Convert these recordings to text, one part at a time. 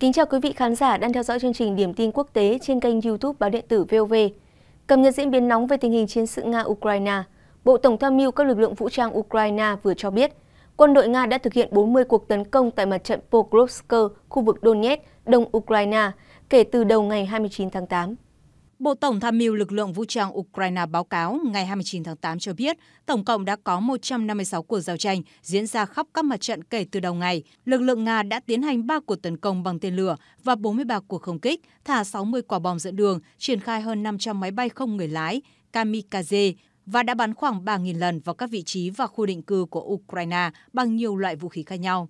Kính chào quý vị khán giả đang theo dõi chương trình Điểm tin quốc tế trên kênh YouTube báo điện tử VOV. Cập nhật diễn biến nóng về tình hình chiến sự Nga-Ukraine, Bộ Tổng tham mưu các lực lượng vũ trang Ukraine vừa cho biết, quân đội Nga đã thực hiện 40 cuộc tấn công tại mặt trận Pokrovsk, khu vực Donetsk, đông Ukraine kể từ đầu ngày 29 tháng 8. Bộ Tổng tham mưu lực lượng vũ trang Ukraine báo cáo ngày 29 tháng 8 cho biết, tổng cộng đã có 156 cuộc giao tranh diễn ra khắp các mặt trận kể từ đầu ngày. Lực lượng Nga đã tiến hành 3 cuộc tấn công bằng tên lửa và 43 cuộc không kích, thả 60 quả bom dẫn đường, triển khai hơn 500 máy bay không người lái, kamikaze và đã bắn khoảng 3.000 lần vào các vị trí và khu định cư của Ukraine bằng nhiều loại vũ khí khác nhau.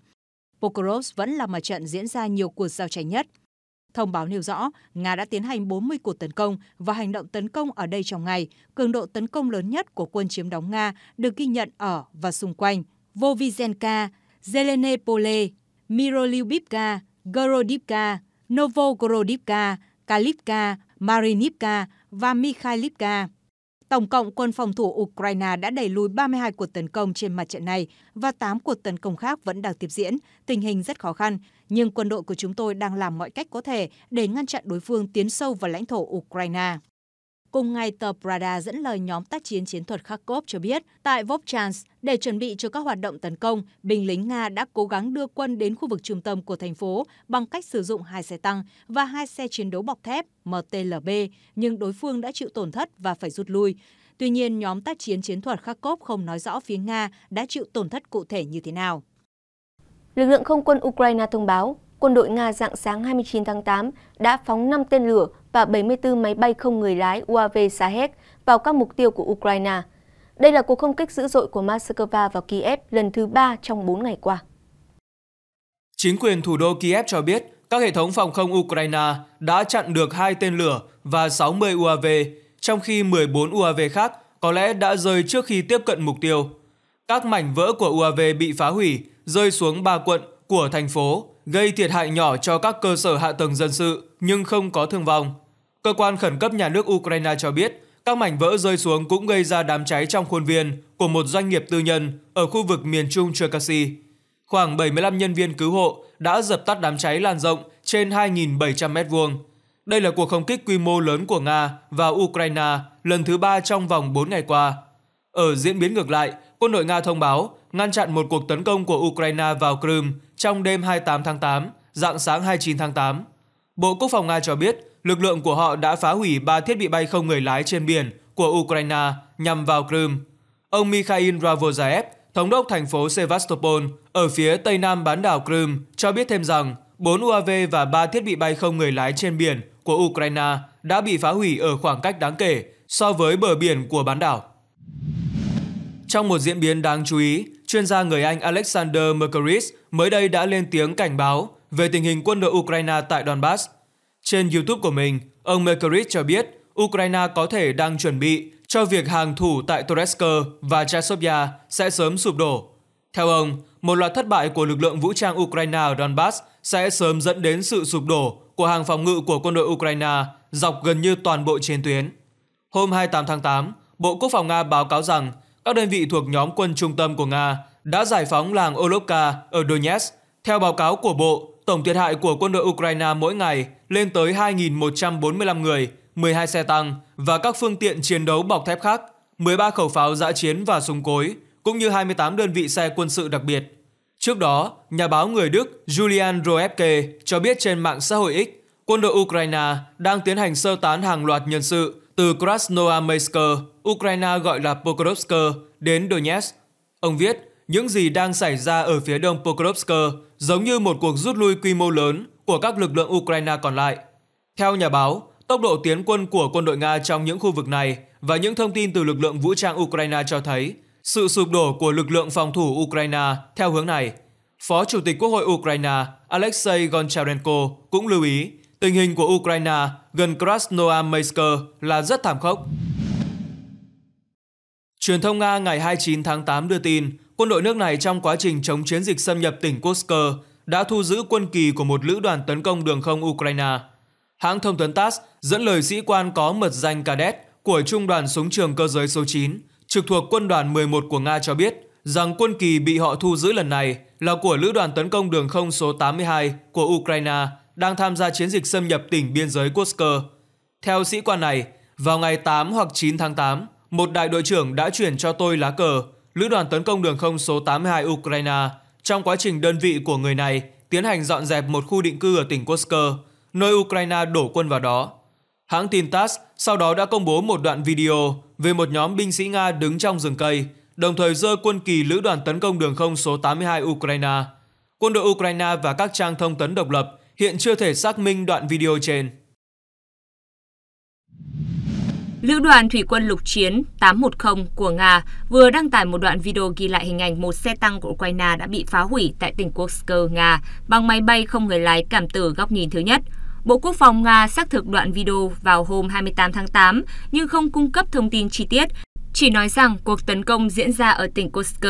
Pokrovsk vẫn là mặt trận diễn ra nhiều cuộc giao tranh nhất. Thông báo nêu rõ, Nga đã tiến hành 40 cuộc tấn công và hành động tấn công ở đây trong ngày. Cường độ tấn công lớn nhất của quân chiếm đóng Nga được ghi nhận ở và xung quanh Vovizenka, Zelenepole, Miroliubivka, Gorodivka, Novogorodivka, Kalivka, Marinivka và Mikhailivka. Tổng cộng, quân phòng thủ Ukraine đã đẩy lùi 32 cuộc tấn công trên mặt trận này và 8 cuộc tấn công khác vẫn đang tiếp diễn. Tình hình rất khó khăn, nhưng quân đội của chúng tôi đang làm mọi cách có thể để ngăn chặn đối phương tiến sâu vào lãnh thổ Ukraine. Cùng ngày, tờ Prada dẫn lời nhóm tác chiến chiến thuật Kharkov cho biết, tại Vovchansk, để chuẩn bị cho các hoạt động tấn công, binh lính Nga đã cố gắng đưa quân đến khu vực trung tâm của thành phố bằng cách sử dụng hai xe tăng và hai xe chiến đấu bọc thép MTLB, nhưng đối phương đã chịu tổn thất và phải rút lui. Tuy nhiên, nhóm tác chiến chiến thuật Kharkov không nói rõ phía Nga đã chịu tổn thất cụ thể như thế nào. Lực lượng không quân Ukraine thông báo quân đội Nga dạng sáng 29 tháng 8 đã phóng 5 tên lửa và 74 máy bay không người lái UAV Sahet vào các mục tiêu của Ukraine. Đây là cuộc không kích dữ dội của Moscow vào Kiev lần thứ ba trong 4 ngày qua. Chính quyền thủ đô Kiev cho biết các hệ thống phòng không Ukraine đã chặn được hai tên lửa và 60 UAV, trong khi 14 UAV khác có lẽ đã rơi trước khi tiếp cận mục tiêu. Các mảnh vỡ của UAV bị phá hủy, rơi xuống ba quận của thành phố gây thiệt hại nhỏ cho các cơ sở hạ tầng dân sự nhưng không có thương vong. Cơ quan khẩn cấp nhà nước Ukraine cho biết các mảnh vỡ rơi xuống cũng gây ra đám cháy trong khuôn viên của một doanh nghiệp tư nhân ở khu vực miền trung Cherkasy. Khoảng 75 nhân viên cứu hộ đã dập tắt đám cháy lan rộng trên 2.700 mét vuông. Đây là cuộc không kích quy mô lớn của Nga và Ukraine lần thứ ba trong vòng 4 ngày qua. Ở diễn biến ngược lại, quân đội Nga thông báo ngăn chặn một cuộc tấn công của Ukraine vào Crimea trong đêm 28 tháng 8, dạng sáng 29 tháng 8. Bộ Quốc phòng Nga cho biết lực lượng của họ đã phá hủy 3 thiết bị bay không người lái trên biển của Ukraine nhằm vào Crimea. Ông Mikhail Ravozaev, thống đốc thành phố Sevastopol ở phía tây nam bán đảo Crimea, cho biết thêm rằng 4 UAV và 3 thiết bị bay không người lái trên biển của Ukraine đã bị phá hủy ở khoảng cách đáng kể so với bờ biển của bán đảo. Trong một diễn biến đáng chú ý, chuyên gia người Anh Alexander Mercuris mới đây đã lên tiếng cảnh báo về tình hình quân đội Ukraine tại Donbass. Trên YouTube của mình, ông Mercuris cho biết Ukraine có thể đang chuẩn bị cho việc hàng thủ tại Toretsk và Chasovia sẽ sớm sụp đổ. Theo ông, một loạt thất bại của lực lượng vũ trang Ukraine ở Donbass sẽ sớm dẫn đến sự sụp đổ của hàng phòng ngự của quân đội Ukraine dọc gần như toàn bộ chiến tuyến. Hôm 28 tháng 8, Bộ Quốc phòng Nga báo cáo rằng các đơn vị thuộc nhóm quân trung tâm của Nga đã giải phóng làng Olovka ở Donetsk. Theo báo cáo của Bộ, tổng thiệt hại của quân đội Ukraine mỗi ngày lên tới 2.145 người, 12 xe tăng và các phương tiện chiến đấu bọc thép khác, 13 khẩu pháo giã chiến và súng cối, cũng như 28 đơn vị xe quân sự đặc biệt. Trước đó, nhà báo người Đức Julian Roepke cho biết trên mạng xã hội X, quân đội Ukraine đang tiến hành sơ tán hàng loạt nhân sự từ Krasnoarmeysk Ukraine gọi là Pokrovsk đến Donetsk. Ông viết, những gì đang xảy ra ở phía đông Pokrovsk giống như một cuộc rút lui quy mô lớn của các lực lượng Ukraine còn lại. Theo nhà báo, tốc độ tiến quân của quân đội Nga trong những khu vực này và những thông tin từ lực lượng vũ trang Ukraine cho thấy sự sụp đổ của lực lượng phòng thủ Ukraine theo hướng này. Phó Chủ tịch Quốc hội Ukraine Alexei Goncharenko cũng lưu ý tình hình của Ukraine gần Krasnoyarsk là rất thảm khốc. Truyền thông Nga ngày 29 tháng 8 đưa tin, quân đội nước này trong quá trình chống chiến dịch xâm nhập tỉnh Kursk đã thu giữ quân kỳ của một lữ đoàn tấn công đường không Ukraine. Hãng thông tấn TASS dẫn lời sĩ quan có mật danh Cadet của Trung đoàn Súng trường Cơ giới số 9, trực thuộc quân đoàn 11 của Nga cho biết rằng quân kỳ bị họ thu giữ lần này là của lữ đoàn tấn công đường không số 82 của Ukraine đang tham gia chiến dịch xâm nhập tỉnh biên giới Kursk. Theo sĩ quan này, vào ngày 8 hoặc 9 tháng 8, một đại đội trưởng đã chuyển cho tôi lá cờ Lữ đoàn tấn công đường không số 82 Ukraine trong quá trình đơn vị của người này tiến hành dọn dẹp một khu định cư ở tỉnh Kursk, nơi Ukraine đổ quân vào đó. Hãng tin TASS sau đó đã công bố một đoạn video về một nhóm binh sĩ Nga đứng trong rừng cây, đồng thời dơ quân kỳ lữ đoàn tấn công đường không số 82 Ukraine. Quân đội Ukraine và các trang thông tấn độc lập hiện chưa thể xác minh đoạn video trên. Lữ đoàn Thủy quân lục chiến 810 của Nga vừa đăng tải một đoạn video ghi lại hình ảnh một xe tăng của Ukraine đã bị phá hủy tại tỉnh Kursk, Nga bằng máy bay không người lái cảm tử góc nhìn thứ nhất. Bộ Quốc phòng Nga xác thực đoạn video vào hôm 28 tháng 8 nhưng không cung cấp thông tin chi tiết, chỉ nói rằng cuộc tấn công diễn ra ở tỉnh Kursk.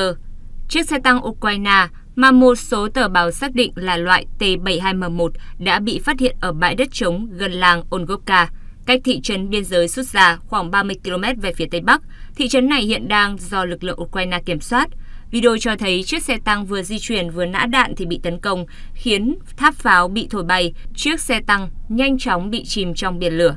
Chiếc xe tăng Ukraine mà một số tờ báo xác định là loại T-72M1 đã bị phát hiện ở bãi đất trống gần làng Ongovka cách thị trấn biên giới Sutsa khoảng 30 km về phía tây bắc. Thị trấn này hiện đang do lực lượng Ukraine kiểm soát. Video cho thấy chiếc xe tăng vừa di chuyển vừa nã đạn thì bị tấn công, khiến tháp pháo bị thổi bay, chiếc xe tăng nhanh chóng bị chìm trong biển lửa.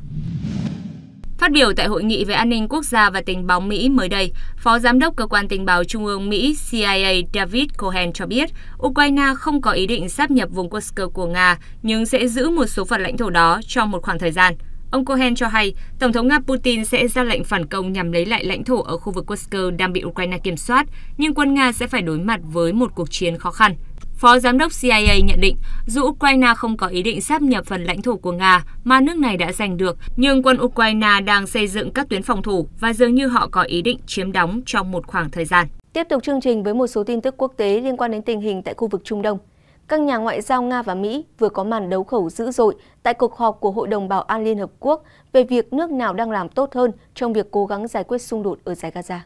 Phát biểu tại Hội nghị về an ninh quốc gia và tình báo Mỹ mới đây, Phó Giám đốc Cơ quan Tình báo Trung ương Mỹ CIA David Cohen cho biết Ukraine không có ý định sáp nhập vùng Kursk của Nga nhưng sẽ giữ một số phần lãnh thổ đó trong một khoảng thời gian. Ông Cohen cho hay, Tổng thống Nga Putin sẽ ra lệnh phản công nhằm lấy lại lãnh thổ ở khu vực Kursk đang bị Ukraine kiểm soát, nhưng quân Nga sẽ phải đối mặt với một cuộc chiến khó khăn. Phó giám đốc CIA nhận định, dù Ukraine không có ý định sáp nhập phần lãnh thổ của Nga mà nước này đã giành được, nhưng quân Ukraine đang xây dựng các tuyến phòng thủ và dường như họ có ý định chiếm đóng trong một khoảng thời gian. Tiếp tục chương trình với một số tin tức quốc tế liên quan đến tình hình tại khu vực Trung Đông các nhà ngoại giao Nga và Mỹ vừa có màn đấu khẩu dữ dội tại cuộc họp của Hội đồng Bảo an Liên Hợp Quốc về việc nước nào đang làm tốt hơn trong việc cố gắng giải quyết xung đột ở giải Gaza.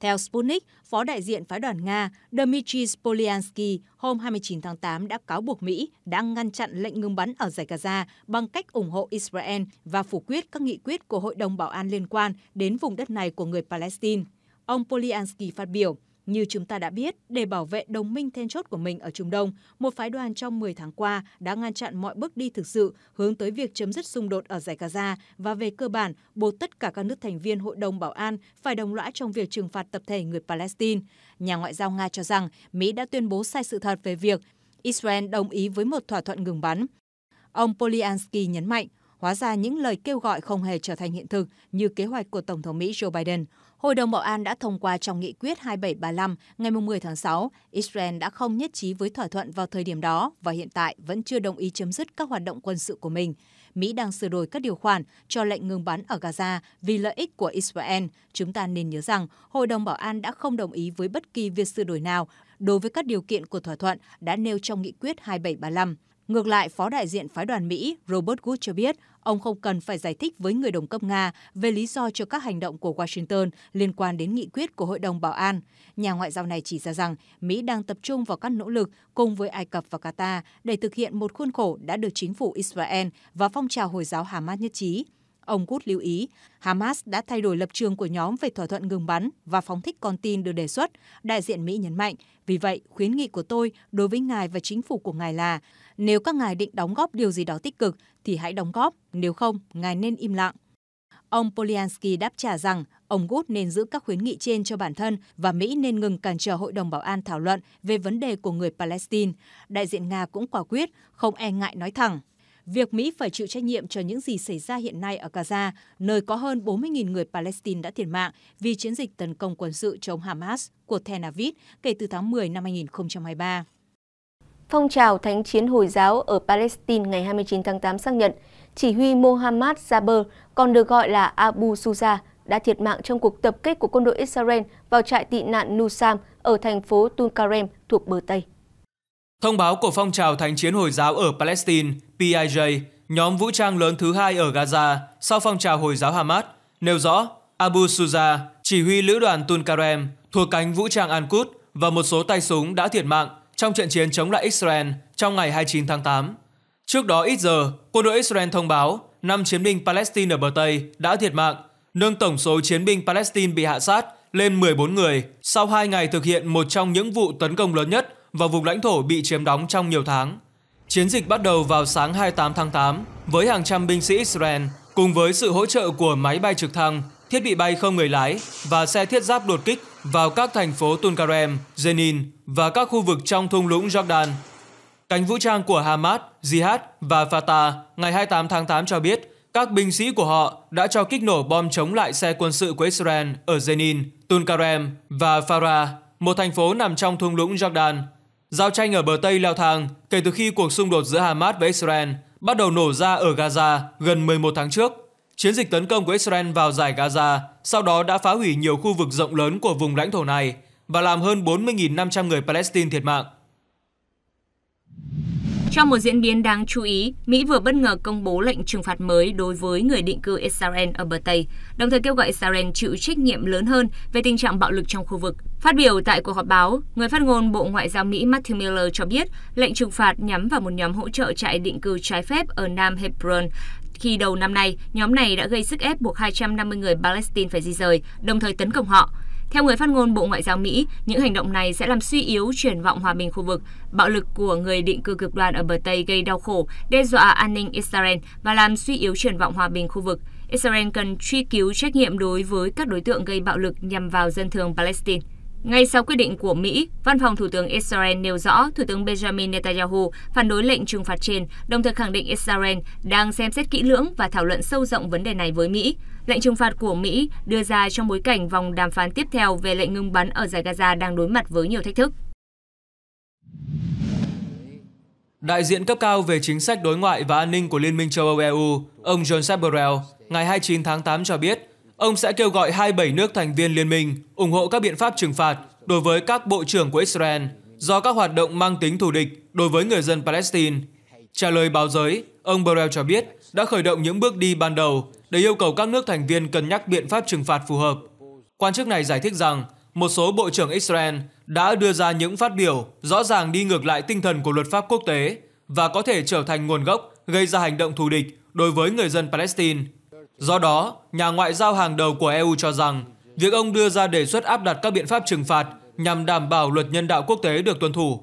Theo Sputnik, phó đại diện phái đoàn Nga Dmitry Polyansky hôm 29 tháng 8 đã cáo buộc Mỹ đang ngăn chặn lệnh ngừng bắn ở giải Gaza bằng cách ủng hộ Israel và phủ quyết các nghị quyết của Hội đồng Bảo an liên quan đến vùng đất này của người Palestine. Ông Polyansky phát biểu, như chúng ta đã biết, để bảo vệ đồng minh then chốt của mình ở Trung Đông, một phái đoàn trong 10 tháng qua đã ngăn chặn mọi bước đi thực sự hướng tới việc chấm dứt xung đột ở giải Gaza và về cơ bản buộc tất cả các nước thành viên Hội đồng Bảo an phải đồng lõa trong việc trừng phạt tập thể người Palestine. Nhà ngoại giao Nga cho rằng Mỹ đã tuyên bố sai sự thật về việc Israel đồng ý với một thỏa thuận ngừng bắn. Ông Polyansky nhấn mạnh, hóa ra những lời kêu gọi không hề trở thành hiện thực như kế hoạch của Tổng thống Mỹ Joe Biden. Hội đồng Bảo an đã thông qua trong nghị quyết 2735 ngày 10 tháng 6, Israel đã không nhất trí với thỏa thuận vào thời điểm đó và hiện tại vẫn chưa đồng ý chấm dứt các hoạt động quân sự của mình. Mỹ đang sửa đổi các điều khoản cho lệnh ngừng bắn ở Gaza vì lợi ích của Israel. Chúng ta nên nhớ rằng Hội đồng Bảo an đã không đồng ý với bất kỳ việc sửa đổi nào đối với các điều kiện của thỏa thuận đã nêu trong nghị quyết 2735. Ngược lại, Phó đại diện phái đoàn Mỹ Robert Wood cho biết ông không cần phải giải thích với người đồng cấp Nga về lý do cho các hành động của Washington liên quan đến nghị quyết của Hội đồng Bảo an. Nhà ngoại giao này chỉ ra rằng Mỹ đang tập trung vào các nỗ lực cùng với Ai Cập và Qatar để thực hiện một khuôn khổ đã được chính phủ Israel và phong trào Hồi giáo Hamas nhất trí. Ông Gut lưu ý, Hamas đã thay đổi lập trường của nhóm về thỏa thuận ngừng bắn và phóng thích con tin được đề xuất, đại diện Mỹ nhấn mạnh. Vì vậy, khuyến nghị của tôi đối với ngài và chính phủ của ngài là nếu các ngài định đóng góp điều gì đó tích cực thì hãy đóng góp, nếu không, ngài nên im lặng. Ông Polyansky đáp trả rằng ông Gut nên giữ các khuyến nghị trên cho bản thân và Mỹ nên ngừng cản trở Hội đồng Bảo an thảo luận về vấn đề của người Palestine. Đại diện Nga cũng quả quyết, không e ngại nói thẳng việc Mỹ phải chịu trách nhiệm cho những gì xảy ra hiện nay ở Gaza, nơi có hơn 40.000 người Palestine đã thiệt mạng vì chiến dịch tấn công quân sự chống Hamas của Tel Aviv kể từ tháng 10 năm 2023. Phong trào Thánh chiến Hồi giáo ở Palestine ngày 29 tháng 8 xác nhận chỉ huy Mohammad Jaber, còn được gọi là Abu Susa, đã thiệt mạng trong cuộc tập kích của quân đội Israel vào trại tị nạn Nusam ở thành phố Tulkarem thuộc bờ Tây. Thông báo của phong trào Thánh chiến Hồi giáo ở Palestine PIJ, nhóm vũ trang lớn thứ hai ở Gaza sau phong trào Hồi giáo Hamas, nêu rõ Abu Suza, chỉ huy lữ đoàn Tunkarem thuộc cánh vũ trang Al-Quds và một số tay súng đã thiệt mạng trong trận chiến chống lại Israel trong ngày 29 tháng 8. Trước đó ít giờ, quân đội Israel thông báo 5 chiến binh Palestine ở bờ Tây đã thiệt mạng, nâng tổng số chiến binh Palestine bị hạ sát lên 14 người sau 2 ngày thực hiện một trong những vụ tấn công lớn nhất vào vùng lãnh thổ bị chiếm đóng trong nhiều tháng. Chiến dịch bắt đầu vào sáng 28 tháng 8 với hàng trăm binh sĩ Israel cùng với sự hỗ trợ của máy bay trực thăng, thiết bị bay không người lái và xe thiết giáp đột kích vào các thành phố Tulkarem, Jenin và các khu vực trong thung lũng Jordan. Cánh vũ trang của Hamas, Jihad và Fatah ngày 28 tháng 8 cho biết các binh sĩ của họ đã cho kích nổ bom chống lại xe quân sự của Israel ở Jenin, Tulkarem và Farah, một thành phố nằm trong thung lũng Jordan Giao tranh ở bờ Tây leo thang kể từ khi cuộc xung đột giữa Hamas và Israel bắt đầu nổ ra ở Gaza gần 11 tháng trước. Chiến dịch tấn công của Israel vào giải Gaza sau đó đã phá hủy nhiều khu vực rộng lớn của vùng lãnh thổ này và làm hơn 40.500 người Palestine thiệt mạng. Trong một diễn biến đáng chú ý, Mỹ vừa bất ngờ công bố lệnh trừng phạt mới đối với người định cư Israel ở bờ Tây, đồng thời kêu gọi Israel chịu trách nhiệm lớn hơn về tình trạng bạo lực trong khu vực. Phát biểu tại cuộc họp báo, người phát ngôn Bộ Ngoại giao Mỹ Matthew Miller cho biết lệnh trừng phạt nhắm vào một nhóm hỗ trợ trại định cư trái phép ở Nam Hebron khi đầu năm nay, nhóm này đã gây sức ép buộc 250 người Palestine phải di rời, đồng thời tấn công họ. Theo người phát ngôn Bộ Ngoại giao Mỹ, những hành động này sẽ làm suy yếu triển vọng hòa bình khu vực. Bạo lực của người định cư cực đoan ở bờ Tây gây đau khổ, đe dọa an ninh Israel và làm suy yếu triển vọng hòa bình khu vực. Israel cần truy cứu trách nhiệm đối với các đối tượng gây bạo lực nhằm vào dân thường Palestine. Ngay sau quyết định của Mỹ, Văn phòng Thủ tướng Israel nêu rõ Thủ tướng Benjamin Netanyahu phản đối lệnh trừng phạt trên, đồng thời khẳng định Israel đang xem xét kỹ lưỡng và thảo luận sâu rộng vấn đề này với Mỹ. Lệnh trừng phạt của Mỹ đưa ra trong bối cảnh vòng đàm phán tiếp theo về lệnh ngừng bắn ở giải Gaza đang đối mặt với nhiều thách thức. Đại diện cấp cao về chính sách đối ngoại và an ninh của Liên minh châu Âu EU, ông John Borrell, ngày 29 tháng 8 cho biết, ông sẽ kêu gọi 27 nước thành viên liên minh ủng hộ các biện pháp trừng phạt đối với các bộ trưởng của Israel do các hoạt động mang tính thù địch đối với người dân Palestine. Trả lời báo giới, ông Borrell cho biết đã khởi động những bước đi ban đầu để yêu cầu các nước thành viên cân nhắc biện pháp trừng phạt phù hợp. Quan chức này giải thích rằng một số bộ trưởng Israel đã đưa ra những phát biểu rõ ràng đi ngược lại tinh thần của luật pháp quốc tế và có thể trở thành nguồn gốc gây ra hành động thù địch đối với người dân Palestine. Do đó, nhà ngoại giao hàng đầu của EU cho rằng việc ông đưa ra đề xuất áp đặt các biện pháp trừng phạt nhằm đảm bảo luật nhân đạo quốc tế được tuân thủ.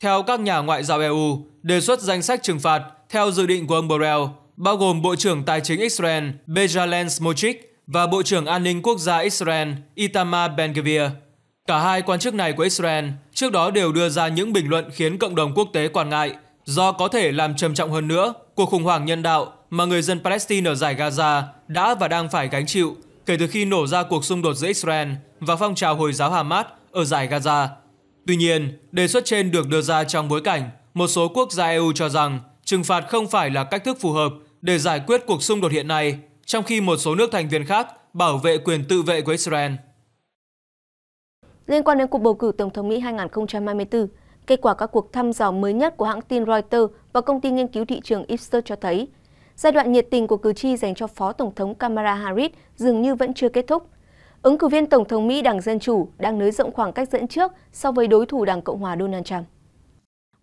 Theo các nhà ngoại giao EU, đề xuất danh sách trừng phạt theo dự định của ông Borrell bao gồm Bộ trưởng Tài chính Israel Bezalel Smotrich và Bộ trưởng An ninh Quốc gia Israel Itamar Ben-Gvir. Cả hai quan chức này của Israel trước đó đều đưa ra những bình luận khiến cộng đồng quốc tế quan ngại do có thể làm trầm trọng hơn nữa cuộc khủng hoảng nhân đạo mà người dân Palestine ở giải Gaza đã và đang phải gánh chịu kể từ khi nổ ra cuộc xung đột giữa Israel và phong trào Hồi giáo Hamas ở giải Gaza. Tuy nhiên, đề xuất trên được đưa ra trong bối cảnh một số quốc gia EU cho rằng trừng phạt không phải là cách thức phù hợp để giải quyết cuộc xung đột hiện nay, trong khi một số nước thành viên khác bảo vệ quyền tự vệ của Israel. Liên quan đến cuộc bầu cử Tổng thống Mỹ 2024, kết quả các cuộc thăm dò mới nhất của hãng tin Reuters và công ty nghiên cứu thị trường Ipsos cho thấy, giai đoạn nhiệt tình của cử tri dành cho Phó Tổng thống Kamala Harris dường như vẫn chưa kết thúc. Ứng cử viên Tổng thống Mỹ Đảng Dân Chủ đang nới rộng khoảng cách dẫn trước so với đối thủ Đảng Cộng hòa Donald Trump.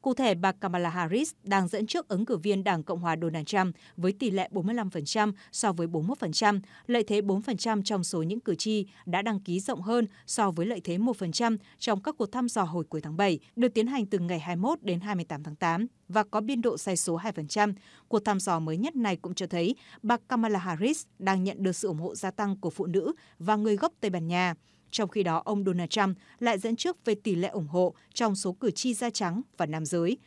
Cụ thể, bà Kamala Harris đang dẫn trước ứng cử viên Đảng Cộng hòa Donald Trump với tỷ lệ 45% so với 41%, lợi thế 4% trong số những cử tri đã đăng ký rộng hơn so với lợi thế 1% trong các cuộc thăm dò hồi cuối tháng 7, được tiến hành từ ngày 21 đến 28 tháng 8 và có biên độ sai số 2%. Cuộc thăm dò mới nhất này cũng cho thấy bà Kamala Harris đang nhận được sự ủng hộ gia tăng của phụ nữ và người gốc Tây Ban Nha. Trong khi đó, ông Donald Trump lại dẫn trước về tỷ lệ ủng hộ trong số cử tri da trắng và nam giới.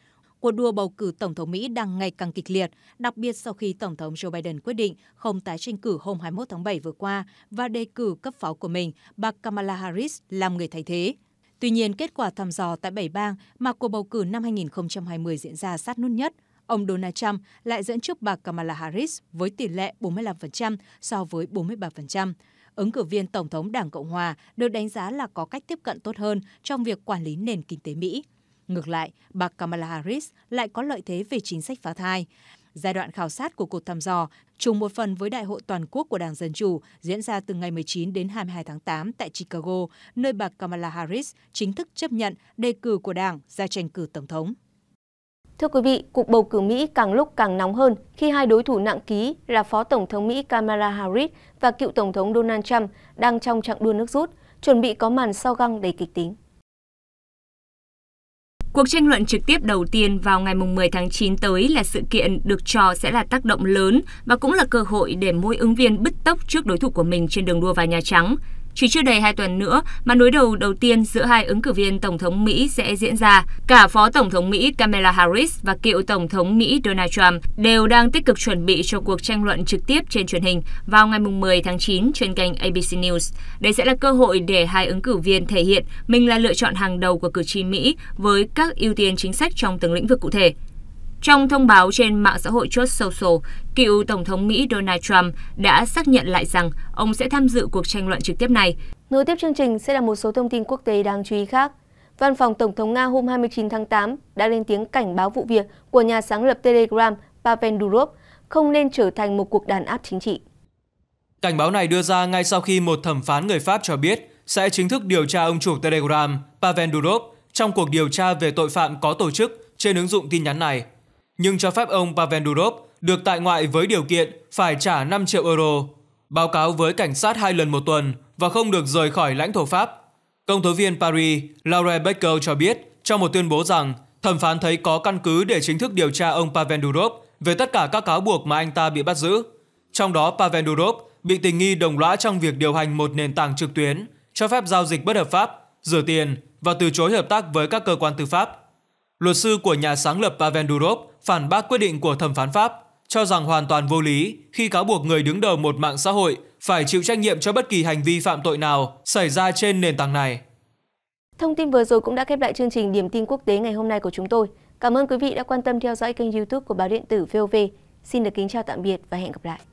Cuộc đua bầu cử Tổng thống Mỹ đang ngày càng kịch liệt, đặc biệt sau khi Tổng thống Joe Biden quyết định không tái tranh cử hôm 21 tháng 7 vừa qua và đề cử cấp phó của mình, bà Kamala Harris làm người thay thế. Tuy nhiên, kết quả thăm dò tại 7 bang mà cuộc bầu cử năm 2020 diễn ra sát nút nhất, ông Donald Trump lại dẫn trước bà Kamala Harris với tỷ lệ 45% so với 43% ứng cử viên Tổng thống Đảng Cộng Hòa được đánh giá là có cách tiếp cận tốt hơn trong việc quản lý nền kinh tế Mỹ. Ngược lại, bà Kamala Harris lại có lợi thế về chính sách phá thai. Giai đoạn khảo sát của cuộc thăm dò trùng một phần với Đại hội toàn quốc của Đảng Dân Chủ diễn ra từ ngày 19 đến 22 tháng 8 tại Chicago, nơi bà Kamala Harris chính thức chấp nhận đề cử của Đảng ra tranh cử Tổng thống. Thưa quý vị, cuộc bầu cử Mỹ càng lúc càng nóng hơn khi hai đối thủ nặng ký là Phó Tổng thống Mỹ Kamala Harris và cựu Tổng thống Donald Trump đang trong trạng đua nước rút, chuẩn bị có màn sau găng đầy kịch tính. Cuộc tranh luận trực tiếp đầu tiên vào ngày 10 tháng 9 tới là sự kiện được cho sẽ là tác động lớn và cũng là cơ hội để mỗi ứng viên bứt tốc trước đối thủ của mình trên đường đua vào Nhà Trắng. Chỉ chưa đầy hai tuần nữa mà đối đầu đầu tiên giữa hai ứng cử viên Tổng thống Mỹ sẽ diễn ra. Cả Phó Tổng thống Mỹ Kamala Harris và cựu Tổng thống Mỹ Donald Trump đều đang tích cực chuẩn bị cho cuộc tranh luận trực tiếp trên truyền hình vào ngày 10 tháng 9 trên kênh ABC News. Đây sẽ là cơ hội để hai ứng cử viên thể hiện mình là lựa chọn hàng đầu của cử tri Mỹ với các ưu tiên chính sách trong từng lĩnh vực cụ thể. Trong thông báo trên mạng xã hội chốt social, cựu Tổng thống Mỹ Donald Trump đã xác nhận lại rằng ông sẽ tham dự cuộc tranh luận trực tiếp này. Nối tiếp chương trình sẽ là một số thông tin quốc tế đáng chú ý khác. Văn phòng Tổng thống Nga hôm 29 tháng 8 đã lên tiếng cảnh báo vụ việc của nhà sáng lập Telegram Pavel Durov không nên trở thành một cuộc đàn áp chính trị. Cảnh báo này đưa ra ngay sau khi một thẩm phán người Pháp cho biết sẽ chính thức điều tra ông chủ Telegram Pavel Durov trong cuộc điều tra về tội phạm có tổ chức trên ứng dụng tin nhắn này nhưng cho phép ông Pavel Durov được tại ngoại với điều kiện phải trả 5 triệu euro, báo cáo với cảnh sát hai lần một tuần và không được rời khỏi lãnh thổ Pháp. Công tố viên Paris Laure Baker cho biết trong một tuyên bố rằng thẩm phán thấy có căn cứ để chính thức điều tra ông Pavel Durov về tất cả các cáo buộc mà anh ta bị bắt giữ. Trong đó, Pavel Durov bị tình nghi đồng lõa trong việc điều hành một nền tảng trực tuyến, cho phép giao dịch bất hợp pháp, rửa tiền và từ chối hợp tác với các cơ quan tư pháp. Luật sư của nhà sáng lập Pavel Durov phản bác quyết định của thẩm phán Pháp, cho rằng hoàn toàn vô lý khi cáo buộc người đứng đầu một mạng xã hội phải chịu trách nhiệm cho bất kỳ hành vi phạm tội nào xảy ra trên nền tảng này. Thông tin vừa rồi cũng đã khép lại chương trình Điểm tin quốc tế ngày hôm nay của chúng tôi. Cảm ơn quý vị đã quan tâm theo dõi kênh youtube của Báo Điện tử VOV. Xin được kính chào tạm biệt và hẹn gặp lại.